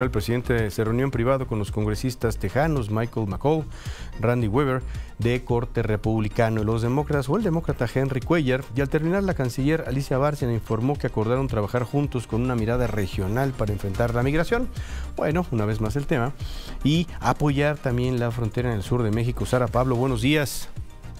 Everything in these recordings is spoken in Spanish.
El presidente se reunió en privado con los congresistas tejanos Michael McCall, Randy Weber, de corte republicano, y los demócratas o el demócrata Henry Cuellar, y al terminar la canciller Alicia Bárcena informó que acordaron trabajar juntos con una mirada regional para enfrentar la migración, bueno, una vez más el tema, y apoyar también la frontera en el sur de México. Sara Pablo, buenos días.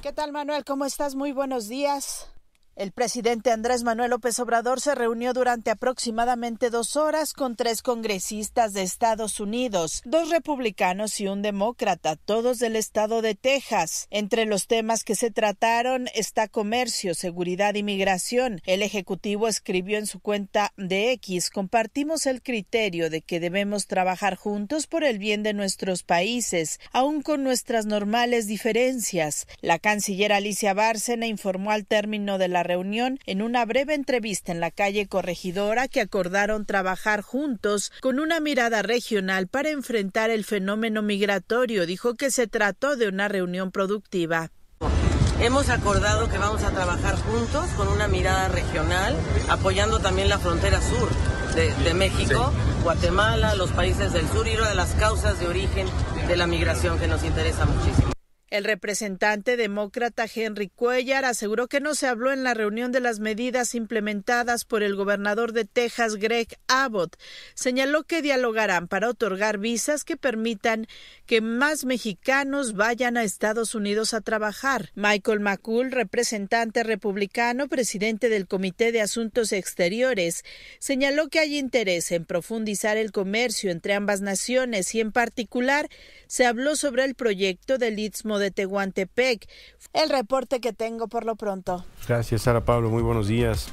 ¿Qué tal Manuel? ¿Cómo estás? Muy buenos días. El presidente Andrés Manuel López Obrador se reunió durante aproximadamente dos horas con tres congresistas de Estados Unidos, dos republicanos y un demócrata, todos del estado de Texas. Entre los temas que se trataron está comercio, seguridad y migración. El Ejecutivo escribió en su cuenta de X, compartimos el criterio de que debemos trabajar juntos por el bien de nuestros países, aun con nuestras normales diferencias. La canciller Alicia Bárcena informó al término de la reunión en una breve entrevista en la calle Corregidora que acordaron trabajar juntos con una mirada regional para enfrentar el fenómeno migratorio. Dijo que se trató de una reunión productiva. Hemos acordado que vamos a trabajar juntos con una mirada regional, apoyando también la frontera sur de, México, Guatemala, los países del sur y una de las causas de origen de la migración que nos interesa muchísimo. El representante demócrata Henry Cuellar aseguró que no se habló en la reunión de las medidas implementadas por el gobernador de Texas, Greg Abbott. Señaló que dialogarán para otorgar visas que permitan que más mexicanos vayan a Estados Unidos a trabajar. Michael McCool, representante republicano, presidente del Comité de Asuntos Exteriores, señaló que hay interés en profundizar el comercio entre ambas naciones y, en particular, se habló sobre el proyecto del Istmo de Tehuantepec. El reporte que tengo por lo pronto. Gracias, Sara Pablo. Muy buenos días.